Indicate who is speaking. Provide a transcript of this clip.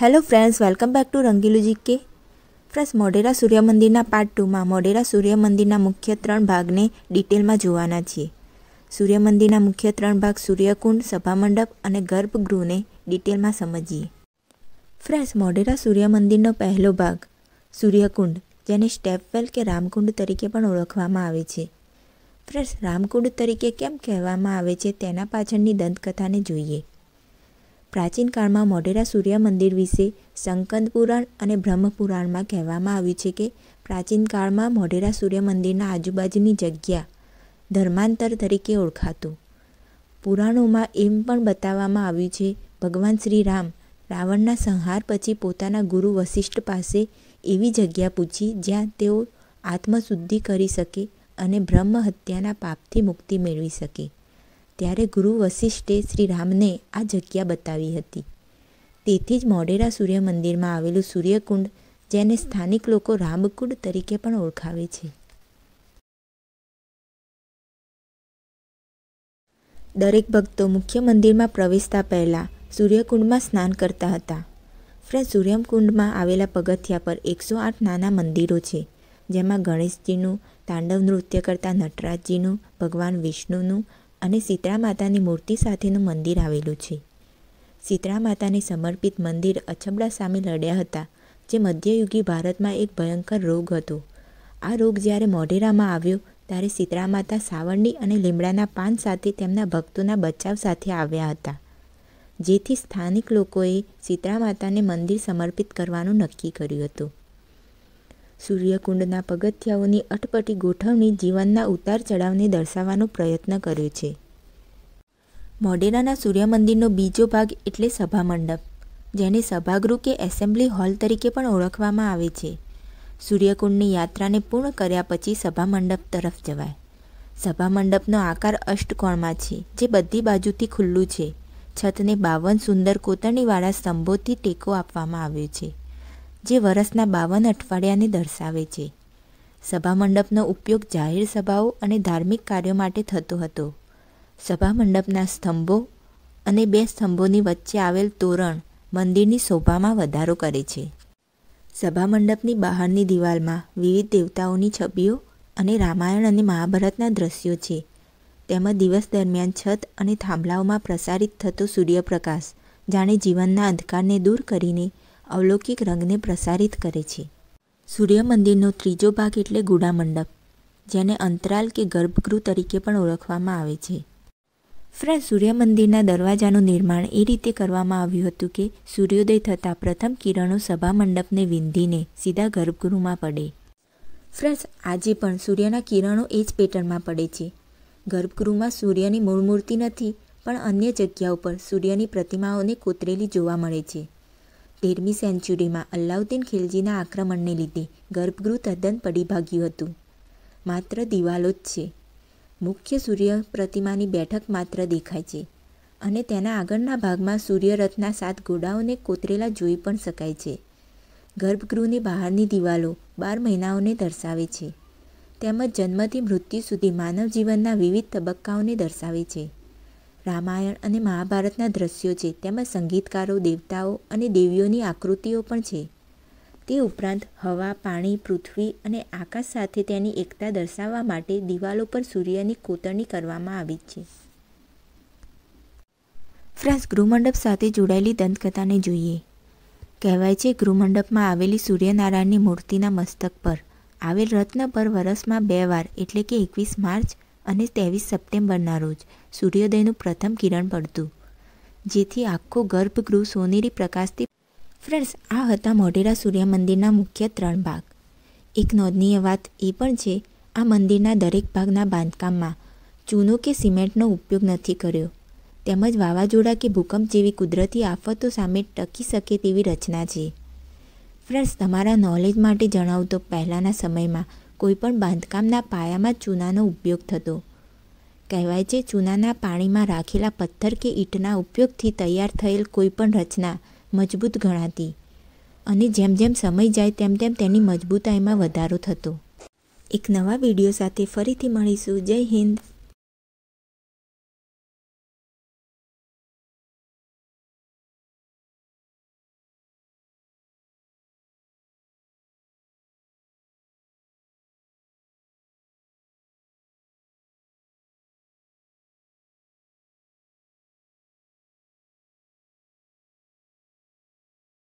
Speaker 1: hello friends welcome back to રંગીલું GK friends Modhera સૂર્ય મંદિરના પાર્ટ ટુમાં મોઢેરા સૂર્ય મંદિરના મુખ્ય ત્રણ ભાગને ડિટેલમાં જોવાના છીએ સૂર્ય મંદિરના મુખ્ય ત્રણ ભાગ સૂર્યકુંડ સભામંડપ અને ગર્ભગૃહને ડિટેલમાં સમજીએ ફ્રેન્ડ્સ મોઢેરા સૂર્ય મંદિરનો પહેલો ભાગ સૂર્યકુંડ જેને સ્ટેપવેલ કે રામકુંડ તરીકે પણ ઓળખવામાં આવે છે ફ્રેન્ડ્સ રામકુંડ તરીકે કેમ કહેવામાં આવે છે તેના પાછળની દંતકથાને જોઈએ પ્રાચીન કાળમાં મોઢેરા સૂર્ય મંદિર વિશે સંકંદ પુરાણ અને બ્રહ્મપુરાણમાં કહેવામાં આવ્યું છે કે પ્રાચીન કાળમાં મોઢેરા સૂર્ય મંદિરના આજુબાજુની જગ્યા ધર્માંતર તરીકે ઓળખાતું પુરાણોમાં એમ પણ બતાવવામાં આવ્યું છે ભગવાન શ્રી રામ રાવણના સંહાર પછી પોતાના ગુરુ વશિષ્ઠ પાસે એવી જગ્યા પૂછી જ્યાં તેઓ આત્મશુદ્ધિ કરી શકે અને બ્રહ્મ હત્યાના પાપથી મુક્તિ મેળવી શકે ત્યારે ગુરુ વશિષ્ઠે શ્રી રામને આ જગ્યા બતાવી હતી તેથી જ મોઢેરા સૂર્ય મંદિરમાં આવેલું સૂર્યકુંડ જેને સ્થાનિક લોકો રામકુંડ તરીકે પણ ઓળખાવે છે દરેક ભક્તો મુખ્ય મંદિરમાં પ્રવેશતા પહેલાં સૂર્યકુંડમાં સ્નાન કરતા હતા ફ્રેન્ડ સૂર્યકુંડમાં આવેલા પગથિયા પર એકસો આઠ નાના મંદિરો છે જેમાં ગણેશજીનું તાંડવ નૃત્ય કરતા નટરાજજીનું ભગવાન વિષ્ણુનું અને શીતળા માતાની મૂર્તિ સાથેનું મંદિર આવેલું છે શીતળા માતાને સમર્પિત મંદિર અછબડા સામે લડ્યા હતા જે મધ્યયુગી ભારતમાં એક ભયંકર રોગ હતો આ રોગ જ્યારે મોઢેરામાં આવ્યો ત્યારે શીતળા માતા સાવરણી અને લીમડાના પાન સાથે તેમના ભક્તોના બચાવ સાથે આવ્યા હતા જેથી સ્થાનિક લોકોએ શીતળા માતાને મંદિર સમર્પિત કરવાનું નક્કી કર્યું હતું સૂર્યકુંડના પગથિયાઓની અટપટી ગોઠવણી જીવનના ઉતાર ચઢાવને દર્શાવવાનો પ્રયત્ન કર્યો છે મોઢેરાના સૂર્યમંદિરનો બીજો ભાગ એટલે સભામંડપ જેને સભાગૃહ કે એસેમ્બલી હોલ તરીકે પણ ઓળખવામાં આવે છે સૂર્યકુંડની યાત્રાને પૂર્ણ કર્યા પછી સભામંડપ તરફ જવાય સભામંડપનો આકાર અષ્ટકોણમાં છે જે બધી બાજુથી ખુલ્લું છે છતને બાવન સુંદર કોતરણીવાળા સ્તંભોથી ટેકો આપવામાં આવ્યો છે જે વરસના બાવન અઠવાડિયાને દર્શાવે છે સભામંડપનો ઉપયોગ જાહેર સભાઓ અને ધાર્મિક કાર્યો માટે થતો હતો સભામંડપના સ્તંભો અને બે સ્તંભોની વચ્ચે આવેલ તોરણ મંદિરની શોભામાં વધારો કરે છે સભામંડપની બહારની દિવાલમાં વિવિધ દેવતાઓની છબીઓ અને રામાયણ અને મહાભારતના દ્રશ્યો છે તેમજ દિવસ દરમિયાન છત અને થાંભલાઓમાં પ્રસારિત થતો સૂર્યપ્રકાશ જાણે જીવનના અંધકારને દૂર કરીને અવલૌકિક રંગને પ્રસારિત કરે છે સૂર્યમંદિરનો ત્રીજો ભાગ એટલે ગુડામંડપ જેને અંતરાલ કે ગર્ભગૃહ તરીકે પણ ઓળખવામાં આવે છે ફ્રેન્ડ સૂર્યમંદિરના દરવાજાનું નિર્માણ એ રીતે કરવામાં આવ્યું હતું કે સૂર્યોદય થતાં પ્રથમ કિરણો સભામંડપને વિંધીને સીધા ગર્ભગૃહમાં પડે ફ્રેન્ડ્સ આજે પણ સૂર્યના કિરણો એ જ પેટર્નમાં પડે છે ગર્ભગૃહમાં સૂર્યની મૂળમૂર્તિ નથી પણ અન્ય જગ્યા ઉપર સૂર્યની પ્રતિમાઓને કોતરેલી જોવા મળે છે તેરમી સેન્ચુરીમાં અલ્લાઉદ્દીન ખિલજીના આક્રમણને લીધે ગર્ભગૃહ તદ્દન પડી ભાગ્યું હતું માત્ર દિવાલો જ છે મુખ્ય સૂર્ય પ્રતિમાની બેઠક માત્ર દેખાય છે અને તેના આગળના ભાગમાં સૂર્યરથના સાત ઘોડાઓને કોતરેલા જોઈ પણ શકાય છે ગર્ભગૃહની બહારની દિવાલો બાર મહિનાઓને દર્શાવે છે તેમજ જન્મથી મૃત્યુ સુધી માનવ જીવનના વિવિધ તબક્કાઓને દર્શાવે છે રામાયણ અને મહાભારતના દ્રશ્યો છે તેમાં સંગીતકારો દેવતાઓ અને દેવીઓની આકૃતિઓ પણ છે તે ઉપરાંત હવા પાણી પૃથ્વી અને આકાશ સાથે તેની એકતા દર્શાવવા માટે દિવાલો પર સૂર્યની કોતરણી કરવામાં આવી છે ફ્રેન્ડ્સ ગૃહમંડપ સાથે જોડાયેલી દંતકથાને જોઈએ કહેવાય છે ગૃહમંડપમાં આવેલી સૂર્યનારાયણની મૂર્તિના મસ્તક પર આવેલ રત્ન પર વરસમાં બે વાર એટલે કે એકવીસ માર્ચ અને ત્રેવીસ સપ્ટેમ્બરના રોજ સૂર્યોદયનું પ્રથમ કિરણ પડતું જેથી આખો ગર્ભગૃહ સોનેરી પ્રકાશથી ફ્રેન્ડ્સ આ હતા મોઢેરા સૂર્ય મંદિરના મુખ્ય ત્રણ ભાગ એક નોંધનીય વાત એ પણ છે આ મંદિરના દરેક ભાગના બાંધકામમાં ચૂનો કે સિમેન્ટનો ઉપયોગ નથી કર્યો તેમજ વાવાઝોડા કે ભૂકંપ જેવી કુદરતી આફતો સામે ટકી શકે તેવી રચના છે ફ્રેન્ડ્સ તમારા નોલેજ માટે જણાવતો પહેલાંના સમયમાં કોઈપણ બાંધકામના પાયામાં ચૂનાનો ઉપયોગ થતો કહેવાય છે ચૂનાના પાણીમાં રાખેલા પથ્થર કે ઈંટના ઉપયોગથી તૈયાર થયેલ કોઈપણ રચના મજબૂત ગણાતી અને જેમ જેમ સમય જાય તેમ તેમ તેની મજબૂતાઈમાં વધારો થતો એક નવા વિડીયો સાથે ફરીથી મળીશું જય હિન્દ